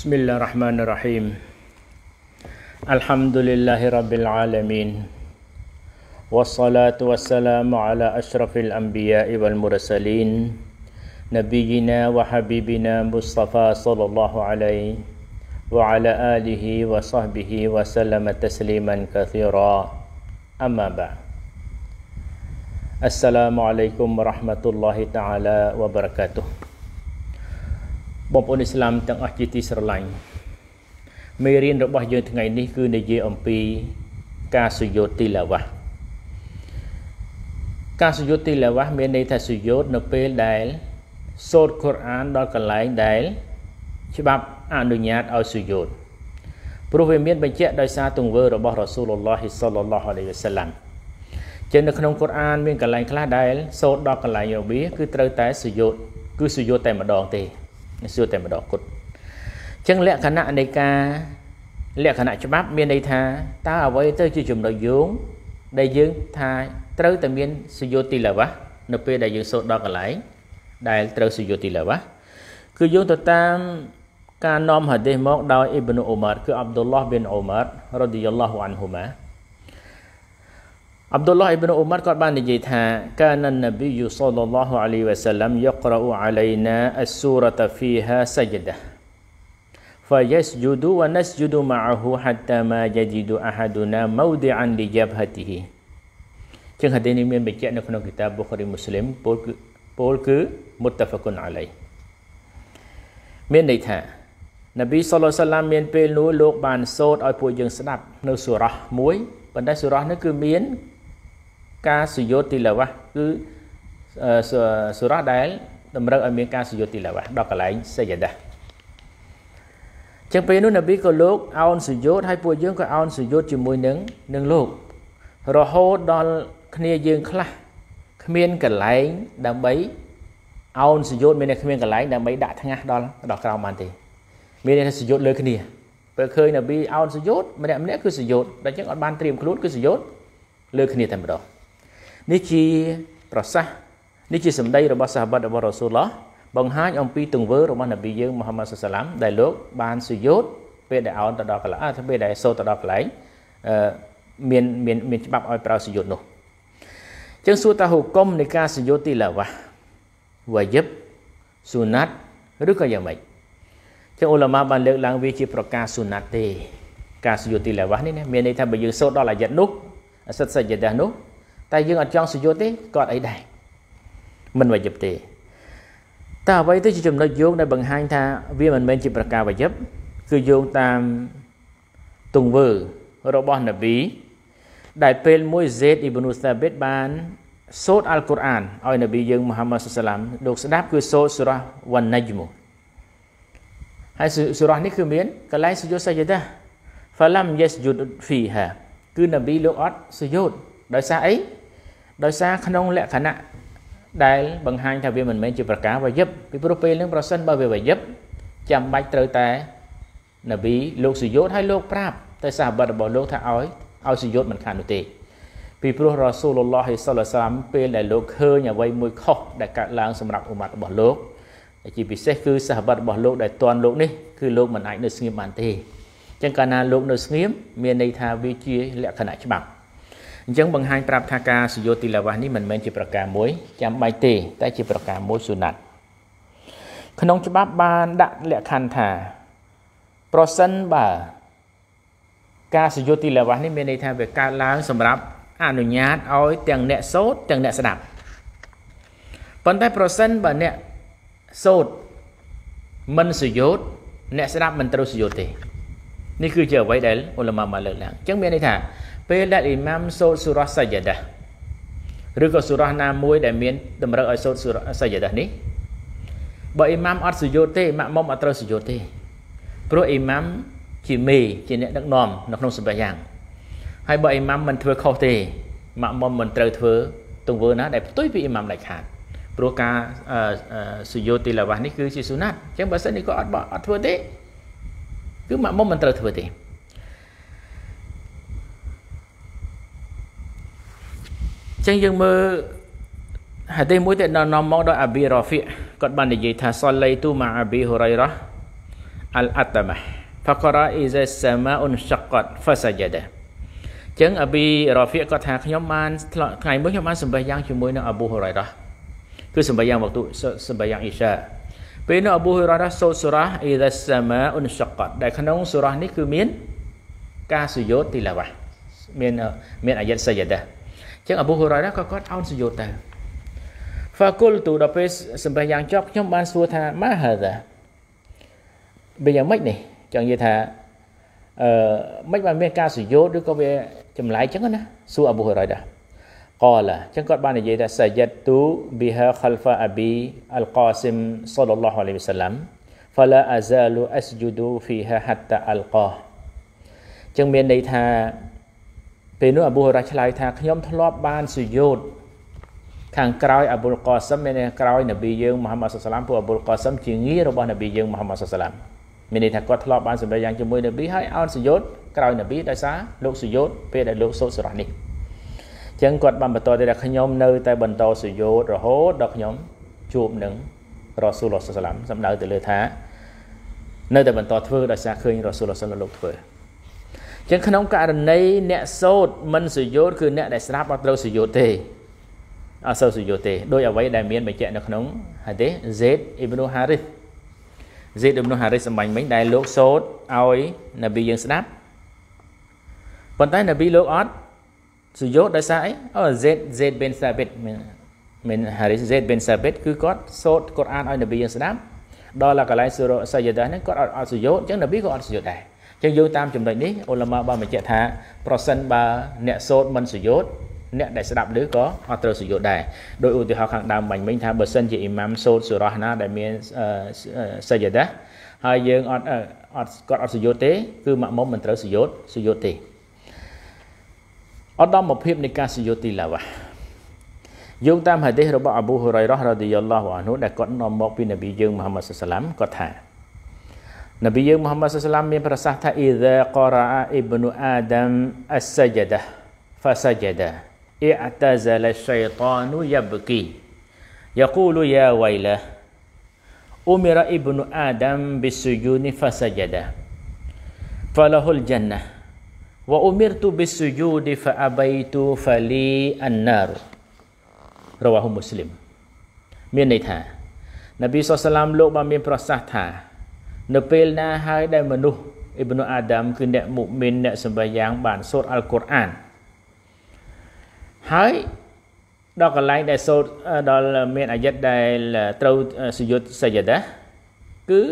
بسم الله الرحمن الرحيم الحمد لله رب العالمين والصلاة والسلام على أشرف الأنبياء والمرسلين نبينا وحبيبنا مصطفى صلى الله عليه وعلى آله وصحبه وسلم تسليما كثيرا أما بعد السلام عليكم ورحمة الله تعالى وبركاته បងប្អូនអ៊ីស្លាមទាំងអស់ជាទីស្រឡាញ់មេរៀនរបស់យើងថ្ងៃនេះគឺនិយាយអំពីការសុយោទីលាវ៉ាការសុយោទីលាវ៉ាមានន័យថាសុយោតនៅពេលដែល សូត្រកូរ៉ានដល់កន្លែងដែលច្បាប់អនុញ្ញាតឲ្យសុយោតព្រោះវាមានបញ្ជាក់ដោយសារទង្វើរបស់រ៉ាស៊ូលឡោះសលឡោះអាឡៃវសាឡាំចឹងនៅក្នុងកូរ៉ាន មានកន្លែងខ្លះដែល សូត្រដល់កន្លែងរបៀគឺត្រូវតែសុយោតគឺសុយោតតែម្ដងទេសួរតែម្ដងគត់អញ្ចឹងលក្ខណៈនៃការលក្ខណៈច្បាប់មានន័យថាតើអ្វីទៅជាចំណុចយោងដែលយើងថាត្រូវតែមាន សយោទីលាវៈនៅពេលដែលយើងសូត្រដល់កន្លែងដែលត្រូវសយោទីលាវៈគឺយោងទៅតាមការនាំហាឌីសមកដោយអ៊ីប្នូអ៊ូម៉ាត់គឺអាប់ឌុលឡោះប៊ីនអ៊ូម៉ាត់រ៉ាឌីយ៉ាឡោះអានហ៊ូម៉ាអាប់ឌុលឡោះអ៊ីប្នូអ៊ុម៉ាត់គាត់បាននិយាយថាកាណានប៊ីយូសលឡោះអាលីវ៉ាសាឡាំយក្រអ៊ូអាឡៃណាអស្សូរតហ្វីហាសាយដា فيسجد ونسجد معه حتى ما يجد أحدنا موضعا لجبهته ជាងហាឌីសនេះមានបញ្ជាក់នៅក្នុងគីតាប៊ូខារីមូស្លីមពោលគឺពោលគឺមុតតាហ្វកុនអាឡៃមានន័យថានប៊ីសល្លាឡាមមានពេលនោះលោកបានសូត្រឲ្យពួកយើងស្ដាប់នៅសូរ៉ាស់មួយប៉ុន្តែសូរ៉ាស់នេះគឺមានការសុយោទីលាវ៉ាគឺសូរ៉ាដែល តម្រូវឲ្យមានការសុយោទីលាវ៉ាដល់កន្លែងសេយដាចឹងពេលនោះនប៊ីក៏លោកអោនសុយោតហើយពួកយើងក៏អោនសុយោតជាមួយនឹងនឹងលោករហូតដល់គ្នាយើងខ្លះគ្មានកន្លែងដើម្បីអោនសុយោតមានតែគ្មានកន្លែងដើម្បីដាក់ថ្ងាស់ដល់ដល់ក្រោមបានទេមានតែសុយោតលើគ្នាពេលឃើញនប៊ីអោនសុយោតម្នាក់ម្នាក់គឺសុយោតដល់ចឹងអត់បានត្រៀមខ្លួនគឺសុយោតលើគ្នាតែម្ដងនេះជាប្រសាសន៍នេះជាសម្ដី របស់សាហាបតរបស់រ៉ូស៊ូលឡោះបង្ហាញអំពីទង្វើរបស់នប៊ីយើងមូហាម៉ាត់សុសឡាម ដែលលោកបានសុយោតពេលដែលអោនទៅដល់កន្លែងពេលដែលសូទៅដល់កន្លែងអឺមានមានមានច្បាប់ឲ្យប្រើសុយោតនោះអញ្ចឹងសួរតាហុគុំនៃការសុយោតទីឡាវ៉ាវាយិបសុណាត់ឬក៏យ៉ាងម៉េចចឹងអ៊ុលម៉ាបានលើកឡើងវាជាប្រការសុណាត់ទេ ការសុយោតទីឡាវ៉ានេះណាមានន័យថាបើយើងសូត្រដល់អាយ័តនោះអសិទ្ធសយដានោះតែយើងអត់ចង់សុយុទ្ធទេគាត់អីដែរមិនវយឹបទេតែអ្វីទៅជាចំណុចយោងដែលបង្ហាញថាវាមិនមែនជាប្រការវយឹបគឺយោងតាមទង្វើរបស់នប៊ីដែលពេលមួយ Zaid ibn Thabit បាន សូត្រអល់កុរអានឲ្យនប៊ីយើងមូហាម៉ាត់សុសឡាមលោកស្ដាប់គឺសូត្រសូរ៉ាវ៉ាណាជមូហើយសូរ៉ានេះគឺមានកលែងសុយុទ្ធសាយតាហ្វាឡាំយេសយុដហ្វីហាគឺនប៊ីលោកអត់សុយុទ្ធដោយសារអីដោយសារក្នុងលក្ខណៈដែលបង្ហាញថាវាមិនមែនជាប្រការវាយិបពីព្រោះពេលនឹងប្រសិនបើវាវាយិបចាំបាច់ត្រូវតែនប៊ីលោកសុយោតឲ្យលោកប្រាប់ទៅសាហាបរបស់លោកថាឲ្យឲ្យសុយោតមិនខាននោះទេ ពីព្រោះរ៉ាស៊ូលឡោះហិសលសាមពេលដែលលោកឃើញអ្វីមួយខុសដែលកើតឡើងសម្រាប់ឧម៉ាត់របស់លោកជាពិសេសគឺសាហាបរបស់លោកដែលតន់លោកនេះគឺលោកមិនអាចនៅស្ងៀមបានទេអញ្ចឹងកាលណាលោកនៅស្ងៀមមានន័យថាវាជាលក្ខណៈច្បាប់អញ្ចឹងបង្ហាញប្រាប់ថាការសយោទីលាវ៉ានេះមិនមែនជាប្រការមួយ ចាំបាច់ទេ តែ ជាប្រការមួយសុណាត់ក្នុងច្បាប់បានដាក់លក្ខខណ្ឌថាប្រសិនបើការសយុតិលវៈនេះមានន័យថាវាកើតឡើងសម្រាប់អនុញ្ញាតឲ្យទាំងអ្នកសូត្រទាំងអ្នកស្ដាប់ប៉ុន្តែប្រសិនបើអ្នកសូត្រមិនសយោតអ្នកស្ដាប់មិនត្រូវសយោតទេនេះគឺជាអ្វីដែលអ៊ុលម៉ាមកលើកឡើងអញ្ចឹងមានន័យថាពេលដែលអ៊ីម៉ាំសូត្រសូរ៉ាសាយ៉ាដាឬក៏សូរ៉ាណាមួយដែលមាន តម្រូវឲ្យសូត្រសូរ៉ាសាយ៉ាដានេះបើអ៊ីម៉ាំអត់សុយោទេម៉ាក់មុំអត់ត្រូវសុយោទេព្រោះអ៊ីម៉ាំជាមេជាអ្នក ដឹកនាំនៅក្នុងសម្បះយ៉ាងហើយបើអ៊ីម៉ាំមិនធ្វើខុសទេម៉ាក់មុំមិនត្រូវធ្វើទង្វើណាដែលផ្ទុយពីអ៊ីម៉ាំដាច់ខាតព្រោះការសុយោទីឡាវ៉ានេះគឺជាសុណាត់អញ្ចឹងបើសិននេះក៏អត់អត់ធ្វើទេគឺម៉ាក់មុំមិនត្រូវធ្វើទេចឹងយើងមើលហាឌីសមួយដែលនាំមកដោយអាប៊ីរ៉ាហ្វីគាត់បាននិយាយថាសលៃទូម៉ាអាប៊ីហ៊ូរ៉ៃរ៉ាអាលអាតាម៉ាហ្វករ៉ាអ៊ីហ្សាសាម៉ាអ៊ុនឆាក់កាត់ហ្វាសាយ៉ាដាចឹងអាប៊ីរ៉ាហ្វីគាត់ថាខ្ញុំបានថ្ងៃមួយខ្ញុំបានសម្បែងយ៉ាងជាមួយនឹងអាប៊ូហ៊ូរ៉ៃរ៉ាគឺសម្បែងយ៉ាងវកតុសម្បែងយ៉ាងអ៊ីសាពេលនោះអាប៊ូហ៊ូរ៉ៃរ៉ាសូសូរ៉ាអ៊ីហ្សាសាម៉ាអ៊ុនឆាក់កាត់ដែលក្នុងសូរ៉ានេះគឺមានការសុយោតទីឡាវ៉ាមានមានអាយ៉ាត់សាយ៉ាដាចឹងអប៊ូហូរ៉ៃរ៉ាក៏គាត់អោនសុយោទៅហ្វាគុលទូដល់ពេលសម្រាប់យ៉ាងចប់ខ្ញុំបានសួរថាម៉ាហាដាវាយ៉ាងម៉េចនេះ ចង់និយាយថាអឺមិនបានមានការសុយោឬក៏វា ចម្លែកចឹងណាសួរអប៊ូហូរ៉ៃរ៉ាកលាចឹងគាត់បាននិយាយថាសាយតទូប៊ីហាខលហ្វាអប៊ីអលកាស៊ីមសលឡោះអាឡៃវ៉ាសាឡាំ فلا أزال أسجد فيها حتى ألقاه ចឹងមានន័យថាពេលនោះអប៊ូហរ៉ាឆ្លើយថាខ្ញុំធ្លាប់បានសុយោតខាងក្រោយអប៊ុលកោសិមមានក្រោយនប៊ីយើងមូហាម៉ាត់សុសឡាមពួកអប៊ុលកោសិមជាងាររបស់នប៊ីយើងមូហាម៉ាត់សុសឡាមមានន័យថាគាត់ធ្លាប់បានសម្ដែងយ៉ាងជាមួយនប៊ីហើយអោនសុយោតក្រោយនប៊ីដោយសារលោកសុយោតពេលដែលលោកសូត្រសូរ៉ានេះអញ្ចឹងគាត់បានបន្តទៅថាខ្ញុំ នៅតែបន្តសុយោតរហូតដល់ខ្ញុំ ជួបនឹងរ៉ាស៊ូលឡោះសុសឡាមសម្ដៅទៅលើថានៅតែបន្តធ្វើដោយសារឃើញរ៉ាស៊ូលឡោះសុសឡាមលោកធ្វើចឹងក្នុងករណីអ្នកសោតមិនសុយោតគឺអ្នកដែលស្រាប់អត់ត្រូវសុយោតទេអត់សូវសុយោតទេដោយអ្វីដែលមានបញ្ជាក់នៅក្នុងហាឌីស Zaid ibn Harith Zaid ibn Harith សម្បាញ់មិញដែលលោកសោតឲ្យនប៊ីយើងស្ដាប់ប៉ុន្តែនប៊ីលោកអត់សុយោតដោយសារអីអូ Zaid Zaid bin Thabit មាន Harith Zaid bin Thabit គឺគាត់សូត្រកូរ៉ានឲ្យនប៊ីយើងស្ដាប់ដល់កន្លែងសូរ៉ាសយដាហ្នឹងគាត់អត់អត់សុយោតអញ្ចឹងនប៊ីក៏អត់សុយោតដែរចឹងយោងតាមចំណុចនេះអ៊ុលម៉ាបានបញ្ជាក់ថាប្រសិនបើអ្នកសូត្រមិនសុយោតអ្នកដែលស្ដាប់ឮក៏អត់ត្រូវសុយោតដែរដោយឧទាហរណ៍ខាងដើមបាញ់មិញថាបើសិនជាអ៊ីម៉ាំសូត្រសូរ៉ាណាដែលមានសាយដា ហើយយើងអត់អត់គាត់អត់សុយោតទេ គឺម៉ាក់មុំមិនត្រូវសុយោតសុយោតទេឧត្តមភាពនៃការសុយោតទីឡាវ៉ាយោងតាមហាឌីសរបស់អប៊ូហ៊ុរ៉ៃរ៉ាឌីយ៉ាឡោះអានហ៊ូដែលគាត់នាំមក ពីនប៊ីយើងមូហាម៉ាត់សសាឡាមគាត់ថាนบียมุฮัมมัดสุลตามมีประสาทอิดะกอรอาอิบนุอาดัมอัสซจดะฟาซจดะอิอตาซาลชัยตานุยับกี يقول يا ويله أمر ابن آدم بالسجود فسجد فله الجنة وأمرت بالسجود فأبيت فلي النار رواه مسلم មានន័យថានប៊ីសុសឡាមលោកបានមានប្រសាសន៍ថានៅពេលណាហើយដែលមនុស្សអ៊ីប្នូអាដាមគឺអ្នកមុមីនអ្នកសម្បាយ៉ាងបានសូត្រអល់កុរអានហើយដល់កន្លែងដែលសូត្រដល់មានអាយិតដែលត្រូវសយុទ្ធសយដា គឺ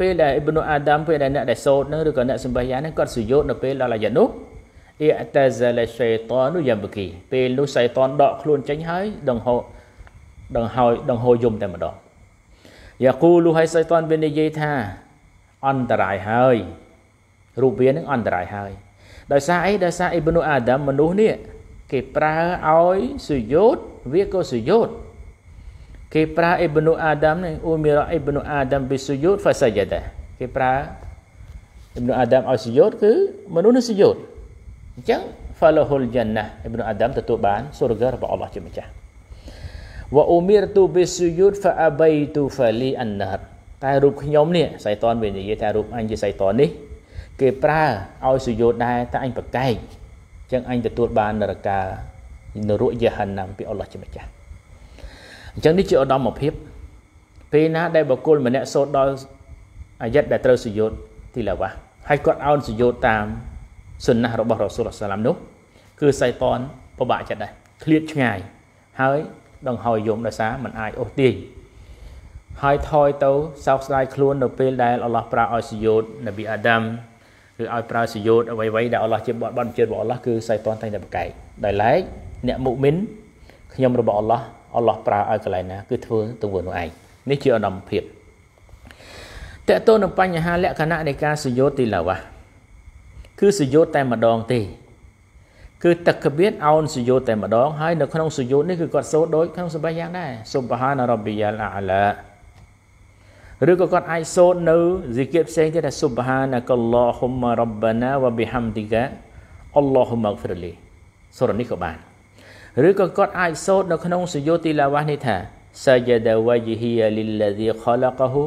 ពេលដែលអ៊ីប្នូអាដាមពេលដែលអ្នកដែលសូត្រនឹងឬក៏អ្នកសម្បាយ៉ាងនឹងគាត់សយុទ្ធនៅពេលដល់អាយិតនោះអ៊ីតាហ្សាលឆៃតានុយ៉ាំបគីពេលនោះឆៃតានដកខ្លួនចេញហើយដង្ហោដង្ហោយដង្ហោយយំតែម្ដងយ៉ាគូលូហើយឆៃតានវានិយាយថាអន្តរាយហើយរូបវានឹងអន្តរាយហើយដោយសារអីដោយសារអ៊ីប្នូអាដាមមនុស្សនេះគេប្រើឲ្យសុយោតវាក៏សុយោតគេប្រើអ៊ីប្នូអាដាមនេះអ៊ូមីរ៉ាអ៊ីប្នូអាដាមបិសុយោតហ្វាសាយ៉ាដាគេប្រើអ៊ីប្នូអាដាមឲ្យសុយោតគឺមនុស្សនឹងសុយោតអញ្ចឹង falahul jannah អ៊ីប្នូអាដាមទទួលបានសុរការបស់អល់ឡោះជាម្ចាស់ wa umirtu bisujud fa abaitu fali an-nar តែរូបខ្ញុំនេះសៃតនវានិយាយថារូបអញជាសៃតននេះ គេប្រើឲ្យសុយោដែរតែអញប្រកែកអញ្ចឹងអញទទួលបាននរកានរកយហណាំពីអល់ឡោះជាម្ចាស់អញ្ចឹងនេះជាឧត្តមភាពពេលណា ដែលបុគ្គលម្នាក់សូត្រដល់អាយត្តដែលត្រូវសុយោទីឡាវ៉ាហើយគាត់អោនសុយោតាមសុណាស់របស់រ៉ូស៊ូលសាឡាមនោះ គឺសៃតនពិបាកចិត្តដែរឃ្លាតឆ្ងាយ ហើយ ដង្ហោយយមដោយសារมันអាចអូសទាញហើយថយទៅសោកស្ដាយខ្លួននៅពេលដែលអល់ឡោះប្រើឲ្យសយោតនប៊ីអាដាមឬឲ្យប្រើសយោតអ្វីៗដែលអល់ឡោះជាបត់បានជឿរបស់អល់ឡោះគឺសៃតានតែងតែប្រកែកដោយឡែកអ្នកមុមិនខ្ញុំរបស់អល់ឡោះអល់ឡោះប្រើឲ្យកន្លែងណាគឺធ្វើទៅវិញនោះឯងនេះជាអនុមភាពតើតើនឹងបញ្ហាលក្ខណៈនៃការសយោតទីឡាវ៉ាគឺសយោតតែម្ដងទេគឺតកបៀតអោនសុយោតែម្ដងហើយនៅក្នុងសុយោនេះគឺគាត់សូត្រដូចក្នុងសម្បាយ៉ាងដែរសុបហានរ៉ាប៊ីយ៉ាលអាឡាឬក៏គាត់អាចសូត្រនៅសិក្ខាផ្សេងទៀតថា Subhanakallahumma rabbana wa bihamdika Allahumma ighfirli សូត្រនេះក៏បានឬក៏គាត់អាចសូត្រនៅក្នុងសុយោទីឡាវ៉ានេះថា Sajada wajhiya lilladhi khalaqahu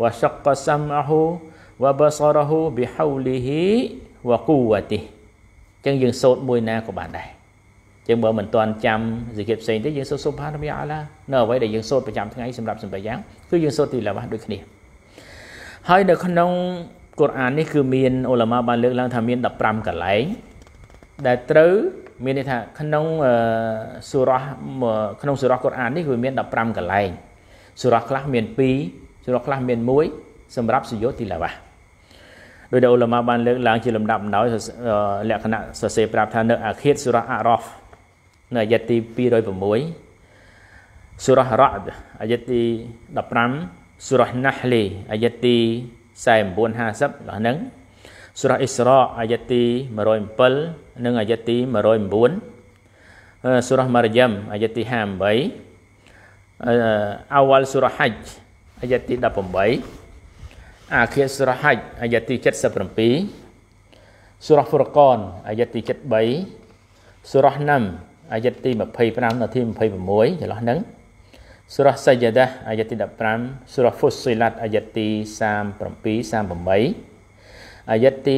wa shaqqa sam'ahu wa basarahu bihawlihi wa quwwatihi អញ្ចឹងយើងសូត្រមួយណាក៏បានដែរជាងបើមិនទាន់ចាំសិក្ខាផ្សេងទេយើងសូត្រសុបានរមយ៉ាឡានៅអ្វីដែលយើងសូត្រប្រចាំថ្ងៃសម្រាប់សម្រាប់យ៉ាងគឺយើងសូត្រទីលាវ៉ាដូចគ្នាហើយនៅក្នុងកូរ៉ាននេះគឺមានអ៊ុលម៉ាបានលើក ឡើងថាមាន15កន្លែងដែលត្រូវមានន័យថាក្នុងសូរ៉ាក្នុងសូរ៉ាកូរ៉ាននេះគឺមាន15កន្លែងសូរ៉ាខ្លះមាន2សូរ៉ាខ្លះមាន1សម្រាប់សយោទីឡាវ៉ាដោយដែលអ៊ុលម៉ាបានលើកឡើង ជាលំដាប់ដោយលក្ខណៈសរសេរប្រាប់ថានៅអាខៀតសូរ៉ាអារ៉ហ្វនៅអាយទី206សូរ៉ារ៉ាដអាយទី15សូរ៉ាណាស់លីអាយទី49 50ដល់ហ្នឹងសូរ៉ាអ៊ីស្រ៉ាអាយទី107និងអាយទី109សូរ៉ាម៉ារយ៉ាំអាយទី58អវ៉ាល់សូរ៉ាហិចអាយទី18អាខៀសូរ៉ាហិចអាយទី77សូរ៉ាហ្វូរកនអាយទី73សូរ៉ាណាំអាយត្តទី25ដល់ទី26ចន្លោះហ្នឹងសូរ៉ាសយ៉ាដាអាយត្តទី15សូរ៉ាហ្វុសស៊ីឡាត់អាយត្តទី37 38អាយត្តទី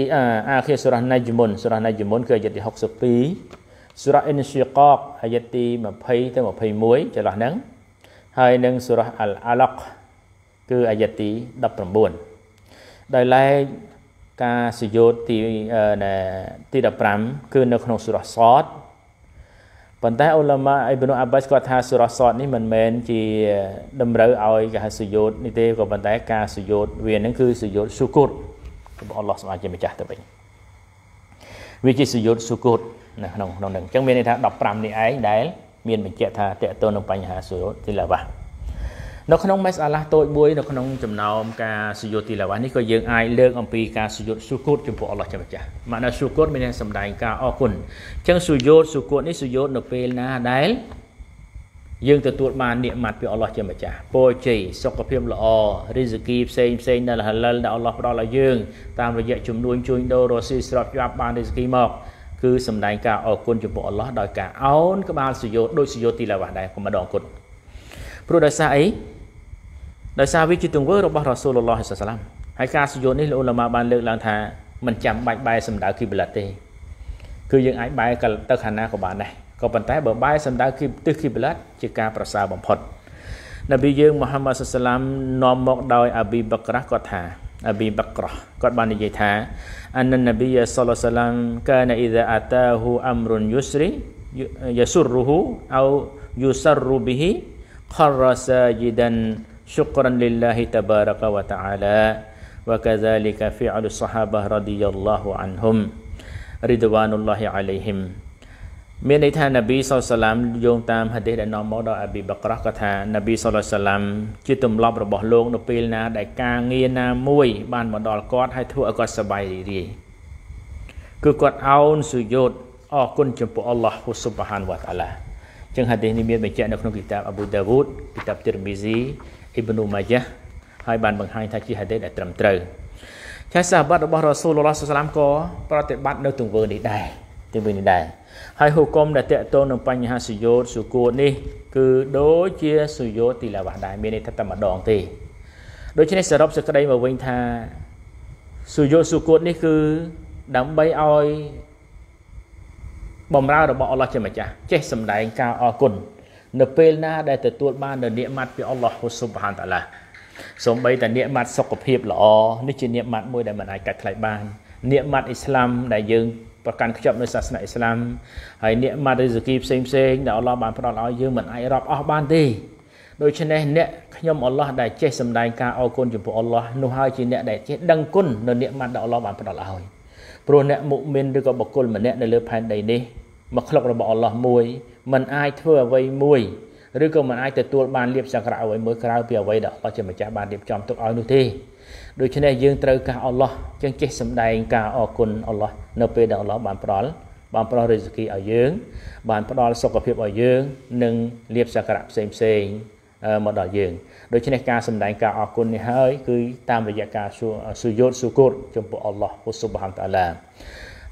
អាខិសូរ៉ាណាជមុនសូរ៉ាណាជមុនគឺអាយត្តទី62សូរ៉ាអ៊ីនស៊ីកកអាយត្តទី20ទៅ21ចន្លោះហ្នឹងហើយនឹងសូរ៉ាអលអាឡកគឺអាយត្តទី19ដោយឡែកការសយោតទីទី15គឺនៅក្នុងសូរ៉ាសតប៉ុន្តែអ៊ុលាម៉ាអ៊ីប្នូអាបាសគាត់ថាសូរ៉ាសតនេះមិនមែនជាតម្រូវឲ្យគេហៅសុយោតនេះទេក៏ប៉ុន្តែការសុយោតវានឹងគឺសុយោតស៊ូគូតរបស់អល់ឡោះសម្រាប់ជាម្ចាស់ទៅវិញវាជាសុយោតស៊ូគូតនៅក្នុងក្នុងនឹងអញ្ចឹង មានន័យថា15នេះឯងដែលមានបញ្ជាក់ថាតកតទៅនឹងបញ្ហាសុយោតទីឡាវ៉ានៅក្នុងមេសអាឡាស់តូចមួយនៅក្នុងចំណោមការសុយុទីឡាវ៉ានេះក៏យើងអាចលើកអំពីការសុយុតស៊ូគូតចំពោះអល់ឡោះជាម្ចាស់មកនៅស៊ូគូតមានសម្ដែងការអរគុណអញ្ចឹងសុយុតស៊ូគូតនេះសុយុតនៅពេលណាដែលយើងទទួលបាននិមត្តពីអល់ឡោះជាម្ចាស់ពរជ័យសុខភាពល្អរីសគីផ្សេងផ្សេងដែលហលលដែលអល់ឡោះផ្ដល់ឲ្យយើងតាមរយៈជំនួយជួយដូររស់ស៊ីស្រត់ជាប់បានរីសគីមកគឺសម្ដែងការអរគុណចំពោះអល់ឡោះដោយការអោនក្បាលសុយោដូចសុយោទីឡាវ៉ាដែរកុំម្ដងគុណព្រោះដោយសារអីដោយសារវាជាទង្វើរបស់រ៉ាស៊ូលឡោះសាឡាមហើយការសុយោនេះលោកឧលាម៉ាបានលើកឡើងថាមិនចាំបាច់បែរសម្ដៅគីប្លិតទេគឺយើងអាចបែរទៅខាងណាក៏បានដែរក៏ប៉ុន្តែបើបែរសម្ដៅគីទិសគីប្លិតជាការប្រសើរបំផុតនប៊ីយើងមូហាម៉ាត់សាឡាមនាំមក ដោយ អាប៊ីបក្រះគាត់ថាអាប៊ីបក្រះគាត់បាននិយាយថាអាននប៊ីសលសាឡាមកានអ៊ីដាអាតាហ៊ូអមរុនយុស្រីយសុររូហ៊ូអោយុសររូប៊ីហ៊ីខរសាជីដាន شكرا لله تبارك وتعالى وكذلك فعل الصحابة رضي الله عنهم رضوان الله عليهم មានន័យថានប៊ីសុលសាឡាមយោងតាមហាឌីសដែលនាំមកដល់អាប៊ីបក្រោះគាត់ថានប៊ីសុលសាឡាមជាទម្លាប់របស់លោកនៅពេលណាដែលការងារណាមួយបានមកដល់គាត់ហើយធ្វើឲ្យគាត់សប្បាយរីករាយគឺគាត់អោនសុយោតអរគុណចំពោះអល់ឡោះហ៊ូស៊ុបហានវ៉ាតាឡាចឹងហាឌីសនេះមានបញ្ជាក់នៅក្នុងគីតាបអប៊ូដាវូដគីតាបទីរមីស៊ីអ៊ីប៊ីនូម៉ាយ៉ាហើយបានបង្ហាញថាជាហាឌីសដែលត្រឹមត្រូវជាសាបាត់របស់រ៉ាស៊ូលឡោះសាឡាមក៏ប្រតិបត្តិនៅទង្វើនេះដែរទង្វើនេះដែរហើយហុគមដែលតកតងនឹងបញ្ហាសុយោតសុគួតនេះ គឺដូចជាសុយោតទីឡាវ៉ាដែរមានន័យថាតែម្ដងទេដូច្នេះសរុបសេចក្តីមកវិញថាសុយោតសុគួតនេះគឺដើម្បីឲ្យបំរើរបស់អល់ឡោះជាម្ចាស់ចេះសម្ដែងការអរគុណនៅពេលណាដែលទទួលបាននូវនិមាត់ពីអល់ឡោះស៊ុបហានតាឡាសូម្បីតែនិមាត់សុខភាពល្អនេះជានិមាត់មួយដែលមិនអាចកាត់ថ្លៃបាននិមាត់អ៊ីស្លាមដែលយើងប្រកាន់ខ្ជាប់នៅសាសនាអ៊ីស្លាមហើយនិមាត់រិសគីផ្សេងផ្សេងដែលអល់ឡោះបានផ្ដល់ឲ្យយើងមិនអាចរាប់អស់បានទេដូច្នេះអ្នកខ្ញុំអល់ឡោះដែលចេះសម្ដែងការអរគុណចំពោះអល់ឡោះនោះហើយជាអ្នកដែលចេះដឹងគុណនៅនិមាត់ដែលអល់ឡោះបានផ្ដល់ឲ្យព្រោះអ្នកមុមិនឬក៏បុគ្គលម្នាក់នៅលើ ផែនដីនេះមកក្លុករបស់អល់ឡោះមួយมันអាចធ្វើអ្វីមួយឬក៏มันអាចទទួលបានលៀបសក្ការៈអ្វីមួយក្រៅពីអ្វីដែលអល់ឡោះជាម្ចាស់បានរៀបចំទុកឲ្យនោះទេដូច្នេះយើងត្រូវការអល់ឡោះយើងចេះសម្ដែងការអរគុណអល់ឡោះនៅពេលដែលអល់ឡោះបានផ្ដល់ បានប្រោះរិទ្ធិឲ្យយើង បានផ្ដល់សុខភាពឲ្យយើង និងលៀបសក្ការៈផ្សេងផ្សេងមកដល់យើង ដូច្នេះការសម្ដែងការអរគុណនេះហើយគឺ តាមរយៈការសុយោតសុគតចំពោះអល់ឡោះហ៊ូស៊ុបហានតាឡា